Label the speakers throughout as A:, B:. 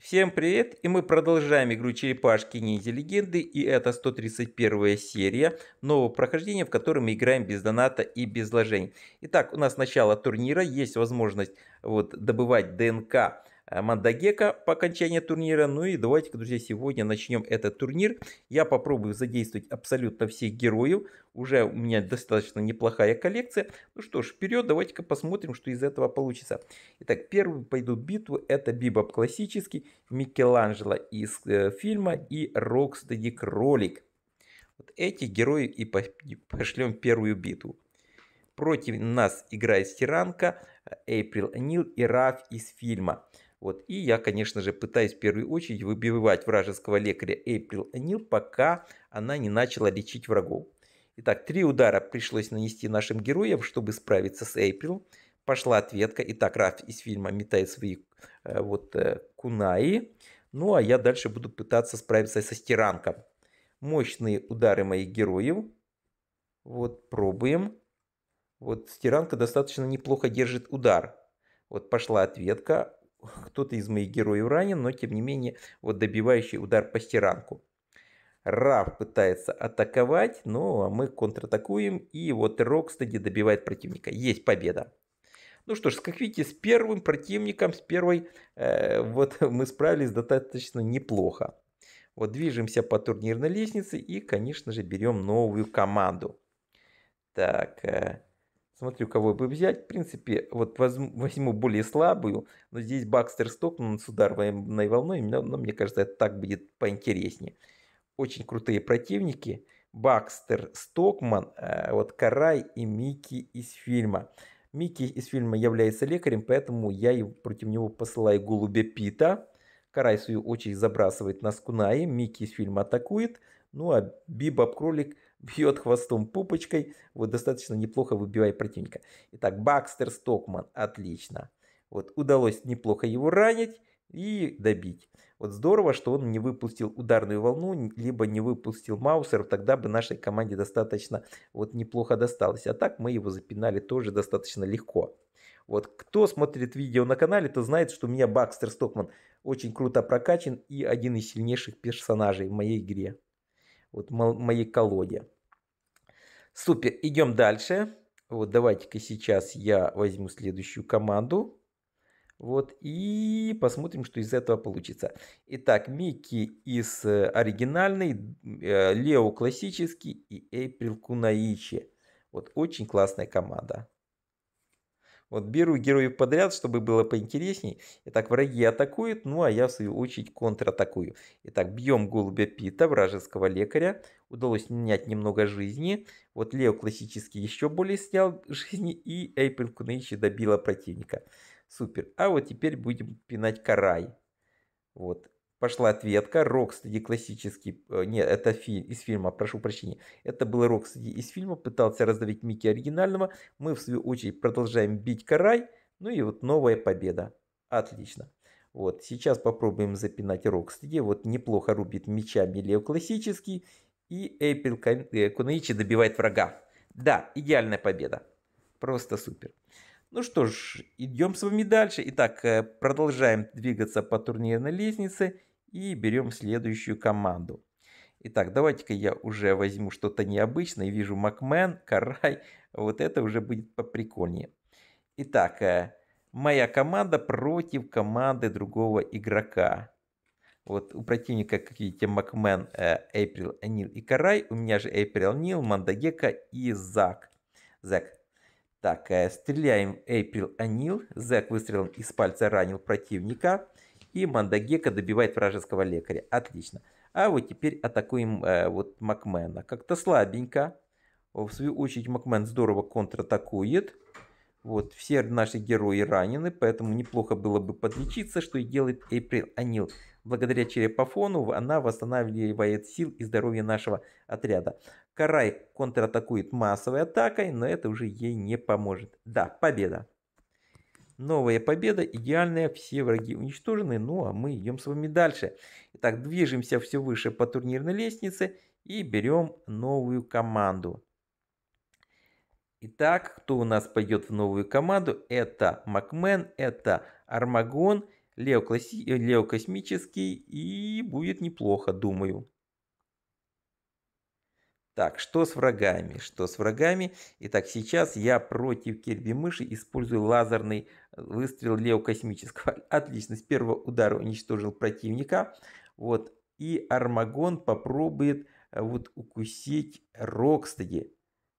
A: Всем привет, и мы продолжаем игру Черепашки Ниндзя Легенды, и это 131 серия нового прохождения, в котором мы играем без доната и без вложений. Итак, у нас начало турнира, есть возможность вот, добывать ДНК Э, Мандагека по окончании турнира. Ну и давайте-ка, друзья, сегодня начнем этот турнир. Я попробую задействовать абсолютно всех героев. Уже у меня достаточно неплохая коллекция. Ну что ж, вперед, давайте-ка посмотрим, что из этого получится. Итак, первую пойду битву. Это Бибоп классический, Микеланджело из э, фильма и Рокстеди Кролик. Вот эти герои и пошлем первую битву. Против нас играет Стиранка, э, Эйприл Нил и Раф из фильма. Вот. И я, конечно же, пытаюсь в первую очередь выбивать вражеского лекаря Эйприл Анил, пока она не начала лечить врагов. Итак, три удара пришлось нанести нашим героям, чтобы справиться с Эйприл. Пошла ответка. Итак, Раф из фильма метает свои э, вот, э, кунаи. Ну, а я дальше буду пытаться справиться со стиранком. Мощные удары моих героев. Вот, пробуем. Вот, стиранка достаточно неплохо держит удар. Вот, пошла ответка кто-то из моих героев ранен, но тем не менее вот добивающий удар по стиранку. Раф пытается атаковать, но мы контратакуем, и вот Рокстеди добивает противника. Есть победа. Ну что ж, как видите, с первым противником, с первой, э, вот мы справились достаточно неплохо. Вот движемся по турнирной лестнице и, конечно же, берем новую команду. Так, э, Смотрю, кого бы взять. В принципе, вот возьму, более слабую, но здесь Бакстер Стокман с ударной волной, но, но мне кажется, это так будет поинтереснее. Очень крутые противники. Бакстер Стокман, э, вот Карай и Микки из фильма. Микки из фильма является лекарем, поэтому я против него посылаю голубя Пита. Карай, свою очередь, забрасывает на Скунаи. Микки из фильма атакует. Ну а Бибаб Кролик – бьет хвостом пупочкой. Вот достаточно неплохо выбивает противника. Итак, Бакстер Стокман. Отлично. Вот удалось неплохо его ранить и добить. Вот здорово, что он не выпустил ударную волну, либо не выпустил Маусер, тогда бы нашей команде достаточно вот неплохо досталось. А так мы его запинали тоже достаточно легко. Вот кто смотрит видео на канале, то знает, что у меня Бакстер Стокман очень круто прокачан и один из сильнейших персонажей в моей игре вот моей колоде. Супер, идем дальше. Вот давайте-ка сейчас я возьму следующую команду. Вот, и посмотрим, что из этого получится. Итак, Микки из э, оригинальной, э, Лео классический и Эйприл Кунаичи. Вот, очень классная команда. Вот беру героев подряд, чтобы было поинтересней. Итак, враги атакуют, ну а я в свою очередь контратакую. Итак, бьем голубя Пита, вражеского лекаря. Удалось менять немного жизни. Вот Лео классически еще более снял жизни и Эйпл Кунэйчи добила противника. Супер. А вот теперь будем пинать Карай. Вот пошла ответка. Рокстеди классический... Э, Нет, это фильм, из фильма, прошу прощения. Это был Рокстеди из фильма, пытался раздавить Микки оригинального. Мы, в свою очередь, продолжаем бить карай. Ну и вот новая победа. Отлично. Вот, сейчас попробуем запинать Рокстеди. Вот неплохо рубит мечами Лев классический. И Эйприл э, Кунаичи добивает врага. Да, идеальная победа. Просто супер. Ну что ж, идем с вами дальше. Итак, э, продолжаем двигаться по турнирной лестнице и берем следующую команду. Итак, давайте-ка я уже возьму что-то необычное. Вижу Макмен, Карай. Вот это уже будет поприкольнее. Итак, э, моя команда против команды другого игрока. Вот у противника, как видите, Макмен, э, Эйприл, Нил и Карай. У меня же Эйприл, Нил, Мандагека и Зак. Зак. Так, э, стреляем Эйприл, Анил. Зак выстрелом из пальца ранил противника. И Мандагека добивает вражеского лекаря. Отлично. А вот теперь атакуем э, вот Макмена. Как-то слабенько. В свою очередь Макмен здорово контратакует. Вот, все наши герои ранены, поэтому неплохо было бы подлечиться, что и делает Эйприл Анил. Благодаря черепофону она восстанавливает сил и здоровье нашего отряда. Карай контратакует массовой атакой, но это уже ей не поможет. Да, победа. Новая победа, идеальная, все враги уничтожены, ну а мы идем с вами дальше. Итак, движемся все выше по турнирной лестнице и берем новую команду. Итак, кто у нас пойдет в новую команду? Это Макмен, это Армагон, Лео, класси... Лео Космический и будет неплохо, думаю. Так, что с врагами? Что с врагами? Итак, сейчас я против Кирби мыши использую лазерный э, выстрел леокосмического. Отлично, с первого удара уничтожил противника. Вот, и Армагон попробует э, вот укусить Рокстеди.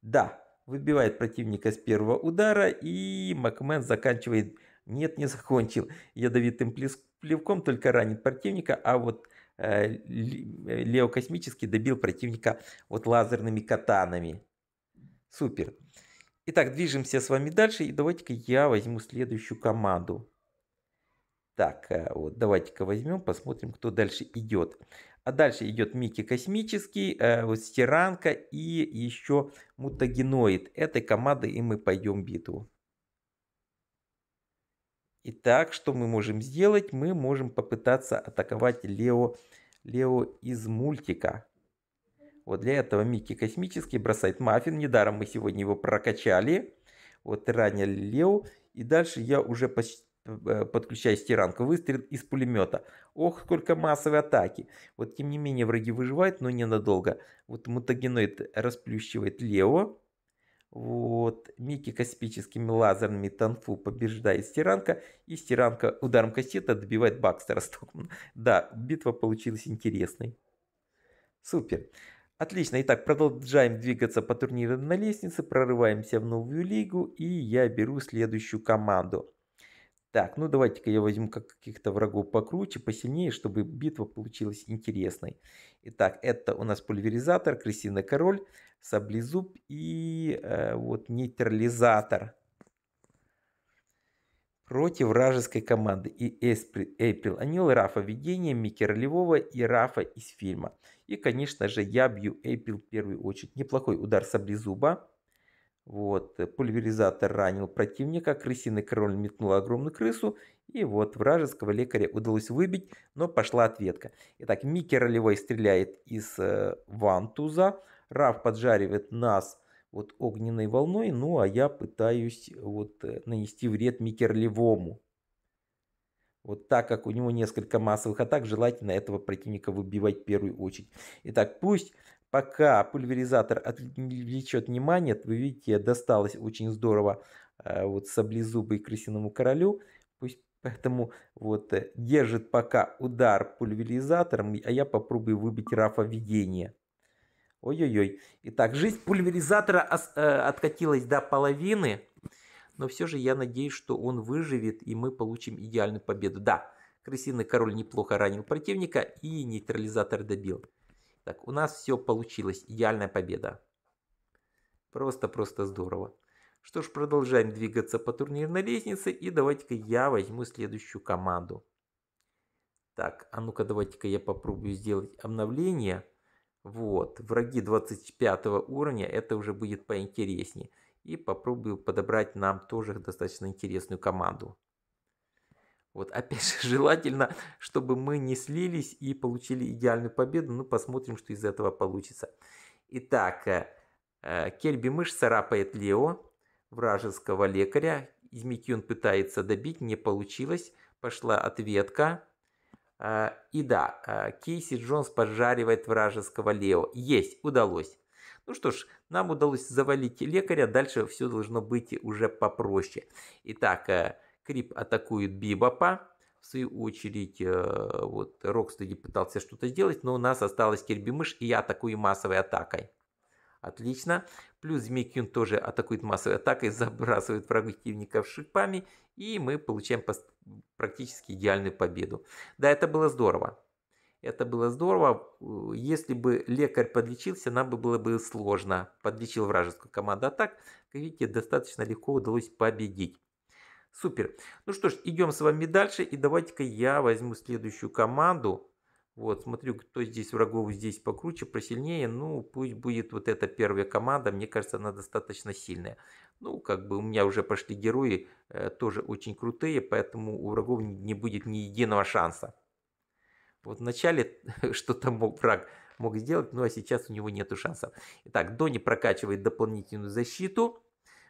A: Да, выбивает противника с первого удара, и Макмен заканчивает. Нет, не закончил. Ядовитым плевком только ранит противника, а вот Э, э, Лео Космический добил противника вот лазерными катанами. Супер. Итак, движемся с вами дальше. И давайте-ка я возьму следующую команду. Так, э, вот давайте-ка возьмем, посмотрим, кто дальше идет. А дальше идет Микки Космический, вот Стиранка и еще Мутагеноид. Этой командой и мы пойдем в битву. Итак, что мы можем сделать? Мы можем попытаться атаковать Лео, Лео из мультика. Вот для этого Микки Космический бросает маффин. Недаром мы сегодня его прокачали. Вот ранили Лео. И дальше я уже э, подключаюсь подключая стиранку, выстрел из пулемета. Ох, сколько массовой атаки. Вот тем не менее враги выживают, но ненадолго. Вот мутагеноид расплющивает Лео. Вот, Микки космическими лазерами Танфу побеждает Стиранка, и Стиранка ударом кассета добивает Бакстера Стокмана. Да, битва получилась интересной. Супер. Отлично, итак, продолжаем двигаться по турниру на лестнице, прорываемся в новую лигу, и я беру следующую команду. Так, ну давайте-ка я возьму каких-то врагов покруче, посильнее, чтобы битва получилась интересной. Итак, это у нас пульверизатор, крысиный король, саблезуб и э, вот нейтрализатор против вражеской команды и Эспри, Эйприл Анил, Рафа ведения Микки Ролевого и Рафа из фильма. И, конечно же, я бью Эйприл в первую очередь. Неплохой удар саблезуба. Вот, э, пульверизатор ранил противника, крысиный король метнул огромную крысу, и вот вражеского лекаря удалось выбить, но пошла ответка. Итак, Микки ролевой стреляет из э, вантуза, Раф поджаривает нас вот огненной волной, ну а я пытаюсь вот э, нанести вред Микки ролевому. Вот так как у него несколько массовых атак, желательно этого противника выбивать в первую очередь. Итак, пусть Пока пульверизатор отвлечет внимание, вы видите, досталось очень здорово э, вот саблезубый крысиному королю. Пусть Поэтому вот э, держит пока удар пульверизатором, а я попробую выбить Рафа видение. Ой-ой-ой. Итак, жизнь пульверизатора э, откатилась до половины, но все же я надеюсь, что он выживет и мы получим идеальную победу. Да, крысиный король неплохо ранил противника и нейтрализатор добил. Так, у нас все получилось, идеальная победа. Просто-просто здорово. Что ж, продолжаем двигаться по турнирной лестнице. И давайте-ка я возьму следующую команду. Так, а ну-ка давайте-ка я попробую сделать обновление. Вот, враги 25 уровня, это уже будет поинтереснее. И попробую подобрать нам тоже достаточно интересную команду. Вот опять же, желательно, чтобы мы не слились и получили идеальную победу. Ну, посмотрим, что из этого получится. Итак, э, э, Кельби мыш царапает Лео, вражеского лекаря. Измитюн пытается добить, не получилось. Пошла ответка. Э, и да, Кейси Джонс поджаривает вражеского Лео. Есть, удалось. Ну что ж, нам удалось завалить лекаря, дальше все должно быть уже попроще. Итак, Крип атакует Бибопа. В свою очередь, э, вот Рокстеди пытался что-то сделать, но у нас осталась Кирбимыш, и я атакую массовой атакой. Отлично. Плюс Змейкин тоже атакует массовой атакой, забрасывает противников шипами, и мы получаем практически идеальную победу. Да, это было здорово. Это было здорово. Если бы лекарь подлечился, нам бы было бы сложно. Подлечил вражескую команду атак. Как видите, достаточно легко удалось победить. Супер. Ну что ж, идем с вами дальше. И давайте-ка я возьму следующую команду. Вот, смотрю, кто здесь врагов здесь покруче, просильнее. Ну, пусть будет вот эта первая команда. Мне кажется, она достаточно сильная. Ну, как бы у меня уже пошли герои, э, тоже очень крутые, поэтому у врагов не будет ни единого шанса. Вот вначале что-то мог враг мог сделать, ну а сейчас у него нету шанса. Итак, Дони прокачивает дополнительную защиту.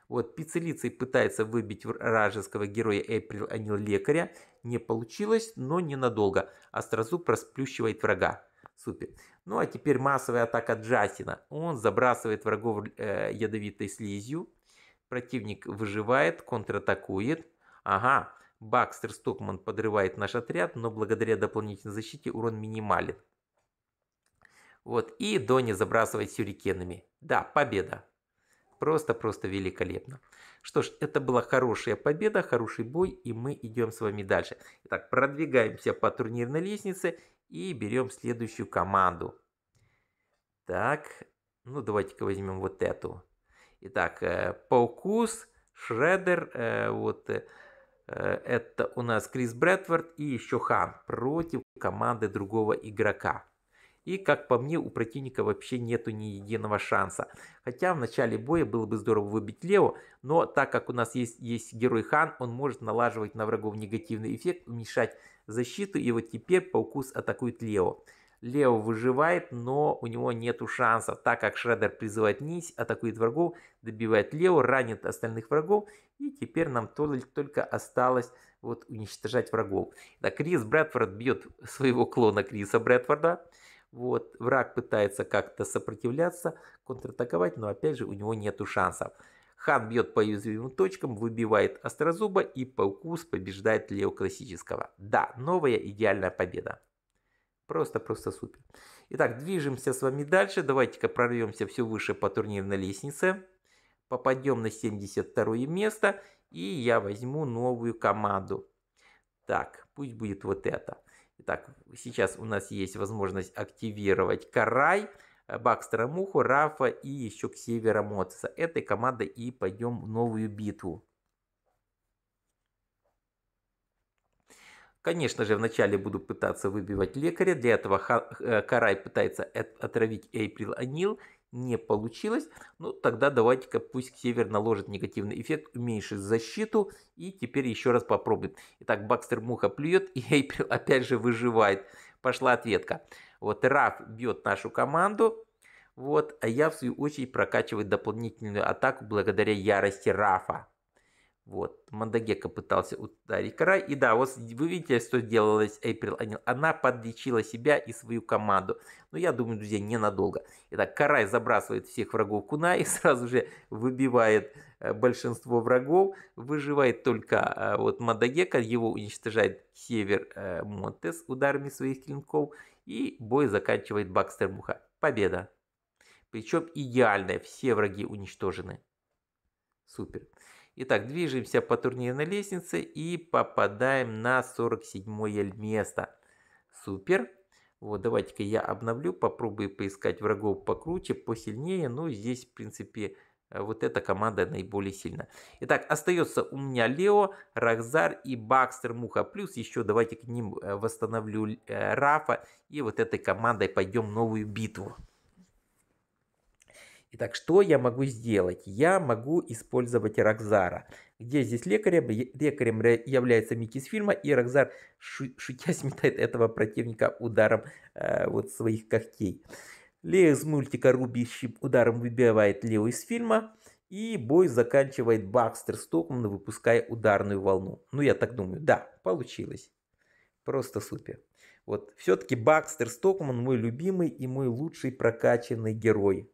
A: Вот Пиццелицей пытается выбить вражеского героя Эприл, а лекаря. Не получилось, но ненадолго. Острозуб расплющивает врага. Супер. Ну а теперь массовая атака Джастина. Он забрасывает врагов э, ядовитой слизью. Противник выживает, контратакует. Ага, Бакстер Стокман подрывает наш отряд, но благодаря дополнительной защите урон минимален. Вот, и Дони забрасывает сюрикенами. Да, победа. Просто-просто великолепно. Что ж, это была хорошая победа, хороший бой, и мы идем с вами дальше. Итак, продвигаемся по турнирной лестнице и берем следующую команду. Так, ну давайте-ка возьмем вот эту. Итак, э, Паукус, Шредер, э, вот э, это у нас Крис Брэдфорд и еще Хан против команды другого игрока. И, как по мне, у противника вообще нету ни единого шанса. Хотя в начале боя было бы здорово выбить Лео, но так как у нас есть, есть герой Хан, он может налаживать на врагов негативный эффект, уменьшать защиту, и вот теперь Паукус атакует Лео. Лео выживает, но у него нету шанса, так как Шредер призывает Нись, атакует врагов, добивает Лео, ранит остальных врагов, и теперь нам только осталось вот уничтожать врагов. Так Крис Брэдфорд бьет своего клона Криса Брэдфорда, вот, враг пытается как-то сопротивляться, контратаковать, но опять же у него нету шансов. Хан бьет по уязвимым точкам, выбивает острозуба и Паукус побеждает Лео Классического. Да, новая идеальная победа. Просто-просто супер. Итак, движемся с вами дальше. Давайте-ка прорвемся все выше по турнирной лестнице. Попадем на 72 место. И я возьму новую команду. Так, пусть будет вот это. Итак, сейчас у нас есть возможность активировать Карай, э, Бакстера Муху, Рафа и еще к северу Моцеса. Этой командой и пойдем в новую битву. Конечно же, вначале буду пытаться выбивать лекаря. Для этого э, Карай пытается отравить Эйприл Анил не получилось. Ну, тогда давайте-ка пусть Север наложит негативный эффект, уменьшит защиту. И теперь еще раз попробует. Итак, Бакстер Муха плюет, и Эйприл опять же выживает. Пошла ответка. Вот Раф бьет нашу команду. Вот, а я в свою очередь прокачиваю дополнительную атаку благодаря ярости Рафа. Вот, Мандагека пытался ударить край. И да, вот вы видите, что сделала Эйприл Она подлечила себя и свою команду. Но ну, я думаю, друзья, ненадолго. Итак, Карай забрасывает всех врагов Куна и сразу же выбивает э, большинство врагов. Выживает только э, вот Мандагека. Его уничтожает Север э, Монтес ударами своих клинков. И бой заканчивает Бакстер Муха. Победа. Причем идеальная. Все враги уничтожены. Супер. Итак, движемся по турнирной лестнице и попадаем на 47 е место. Супер. Вот, давайте-ка я обновлю, попробую поискать врагов покруче, посильнее. Ну, здесь, в принципе, э, вот эта команда наиболее сильна. Итак, остается у меня Лео, Рахзар и Бакстер Муха. Плюс еще давайте к ним э, восстановлю э, Рафа. И вот этой командой пойдем в новую битву. Итак, что я могу сделать? Я могу использовать Рокзара. Где здесь лекарем? Лекарем является Микки из фильма, и Рокзар, шутя, сметает этого противника ударом э, вот своих когтей. Лео из мультика рубящим ударом выбивает Лео из фильма, и бой заканчивает Бакстер Стокман, выпуская ударную волну. Ну, я так думаю, да, получилось. Просто супер. Вот, все-таки Бакстер Стокман мой любимый и мой лучший прокачанный герой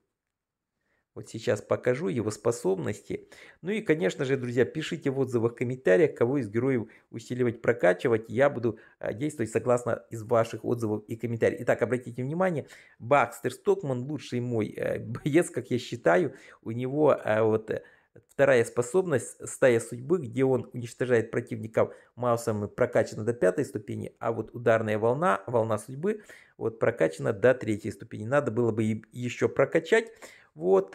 A: вот сейчас покажу его способности. Ну и, конечно же, друзья, пишите в отзывах, комментариях, кого из героев усиливать, прокачивать. Я буду а, действовать согласно из ваших отзывов и комментариев. Итак, обратите внимание, Бакстер Стокман лучший мой э, боец, как я считаю. У него а, вот э, вторая способность «Стая судьбы», где он уничтожает противников маусом и прокачана до пятой ступени, а вот ударная волна, волна судьбы, вот прокачана до третьей ступени. Надо было бы еще прокачать вот,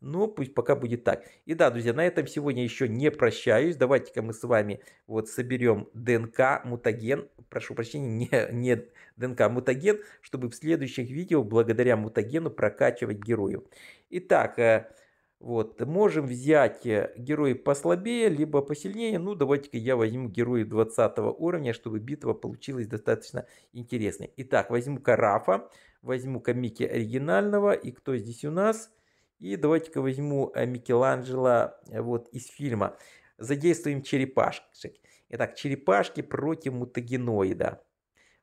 A: ну, пусть пока будет так. И да, друзья, на этом сегодня еще не прощаюсь. Давайте-ка мы с вами вот соберем ДНК, мутаген, прошу прощения, не, не ДНК, а мутаген, чтобы в следующих видео благодаря мутагену прокачивать героев. Итак, э, вот, можем взять э, героев послабее, либо посильнее. Ну, давайте-ка я возьму героев 20 уровня, чтобы битва получилась достаточно интересной. Итак, возьму Карафа. Возьму-ка оригинального. И кто здесь у нас? И давайте-ка возьму э, Микеланджело э, вот из фильма. Задействуем черепашек. Итак, черепашки против мутагеноида.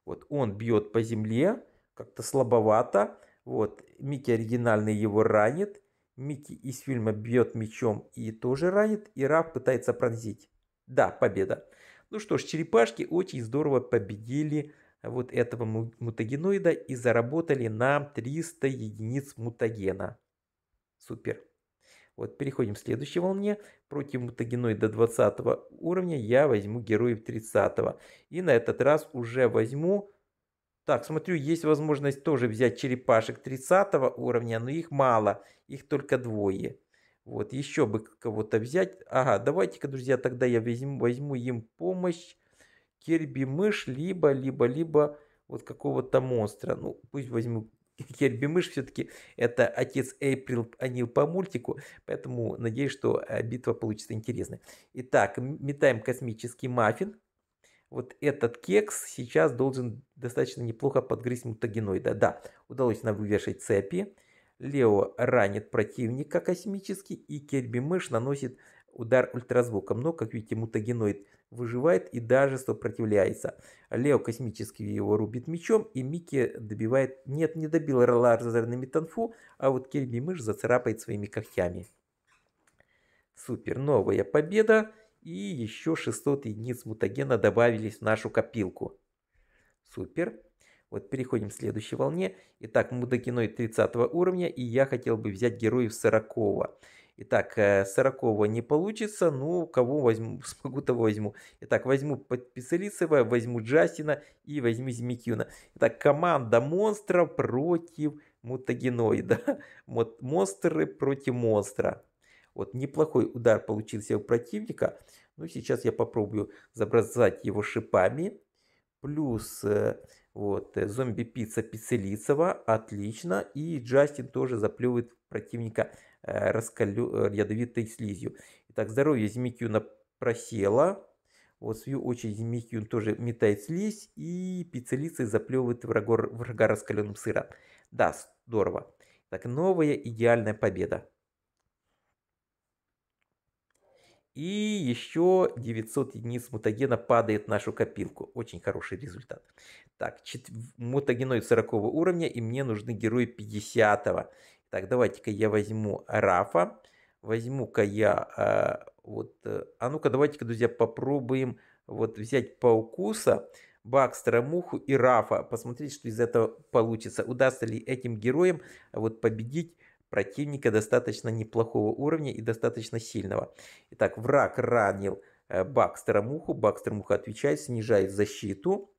A: Вот он бьет по земле, как-то слабовато. Вот Микки оригинальный его ранит. Микки из фильма бьет мечом и тоже ранит. И Раф пытается пронзить. Да, победа. Ну что ж, черепашки очень здорово победили вот этого мутагеноида и заработали на 300 единиц мутагена. Супер. Вот переходим к следующей волне. Против мутагеноида 20 уровня я возьму героев 30. -го. И на этот раз уже возьму... Так, смотрю, есть возможность тоже взять черепашек 30 уровня, но их мало, их только двое. Вот, еще бы кого-то взять. Ага, давайте-ка, друзья, тогда я возьму, возьму им помощь. Керби-мышь, либо, либо, либо вот какого-то монстра. Ну, пусть возьму Керби-мышь, все-таки это отец Эйприл, а не по мультику, поэтому надеюсь, что э, битва получится интересной. Итак, метаем космический маффин. Вот этот кекс сейчас должен достаточно неплохо подгрызть мутагеноида. Да, удалось нам вывешать цепи. Лео ранит противника космически, и Керби-мышь наносит удар ультразвуком, но, как видите, мутагеноид выживает и даже сопротивляется. Лео космически его рубит мечом, и Микки добивает... Нет, не добил лазерными танфу, а вот Кельби мышь зацарапает своими когтями. Супер, новая победа. И еще 600 единиц мутагена добавились в нашу копилку. Супер. Вот переходим к следующей волне. Итак, мутагеноид 30 уровня, и я хотел бы взять героев 40 -го. Итак, 40 э, не получится, ну, кого возьму, смогу, того возьму. Итак, возьму Пиццелицева, возьму Джастина и возьму Змекюна. Итак, команда монстров против мутагеноида. Вот монстры против монстра. Вот неплохой удар получился у противника. Ну, сейчас я попробую забросать его шипами. Плюс э, вот э, зомби-пицца Пиццелицева. Отлично. И Джастин тоже заплевывает противника э, раскалю... Э, ядовитой слизью. Итак, здоровье Змикюна просело. Вот, в свою очередь, Змикюн тоже метает слизь и пиццелицей заплевывает врага, врага раскаленным сыром. Да, здорово. Так, новая идеальная победа. И еще 900 единиц мутагена падает в нашу копилку. Очень хороший результат. Так, чет... мутагеноид 40 уровня, и мне нужны герои 50. -го. Так, давайте-ка я возьму Рафа. Возьму-ка я э, вот... Э, а ну-ка, давайте-ка, друзья, попробуем вот взять Паукуса, Бакстера, Муху и Рафа. Посмотреть, что из этого получится. Удастся ли этим героям а, вот победить противника достаточно неплохого уровня и достаточно сильного. Итак, враг ранил э, Бакстера Муху. Бакстер Муха отвечает, снижает защиту.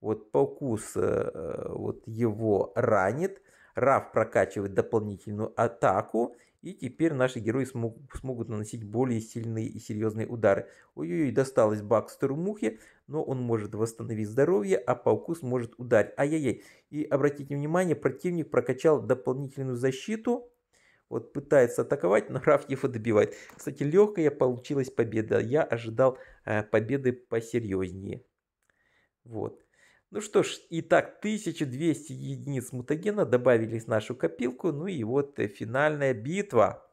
A: Вот Паукус э, вот его ранит. Раф прокачивает дополнительную атаку. И теперь наши герои смог, смогут наносить более сильные и серьезные удары. Ой-ой-ой, досталось Бакстеру Мухе, но он может восстановить здоровье, а Пауку сможет ударить. Ай-яй-яй. И обратите внимание, противник прокачал дополнительную защиту. Вот пытается атаковать, но Раф его добивает. Кстати, легкая получилась победа. Я ожидал э, победы посерьезнее. Вот. Ну что ж, и так 1200 единиц мутагена добавились в нашу копилку. Ну и вот э, финальная битва,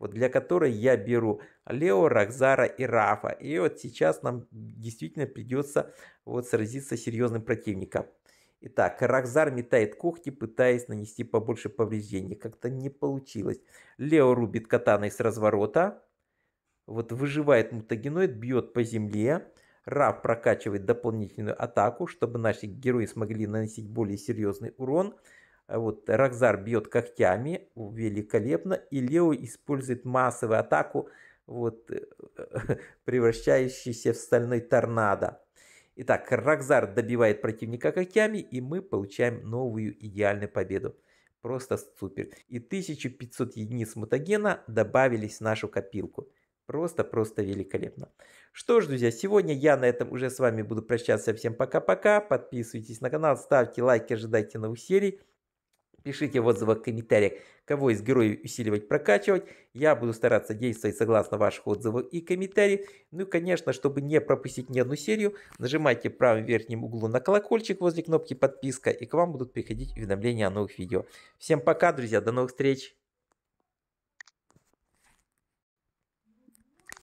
A: вот для которой я беру Лео, Рахзара и Рафа. И вот сейчас нам действительно придется вот сразиться с серьезным противником. Итак, Рахзар метает когти, пытаясь нанести побольше повреждений. Как-то не получилось. Лео рубит катаной с разворота. Вот выживает мутагеноид, бьет по земле. Раф прокачивает дополнительную атаку, чтобы наши герои смогли наносить более серьезный урон. Э, вот Рокзар бьет когтями великолепно, и Лео использует массовую атаку, вот, э, превращающуюся в стальной торнадо. Итак, Рокзар добивает противника когтями, и мы получаем новую идеальную победу. Просто супер. И 1500 единиц мутагена добавились в нашу копилку. Просто-просто великолепно. Что ж, друзья, сегодня я на этом уже с вами буду прощаться. Всем пока-пока. Подписывайтесь на канал, ставьте лайки, ожидайте новых серий. Пишите в отзывах, в комментариях, кого из героев усиливать, прокачивать. Я буду стараться действовать согласно ваших отзывов и комментариев. Ну и, конечно, чтобы не пропустить ни одну серию, нажимайте в правом верхнем углу на колокольчик возле кнопки подписка, и к вам будут приходить уведомления о новых видео. Всем пока, друзья, до новых встреч!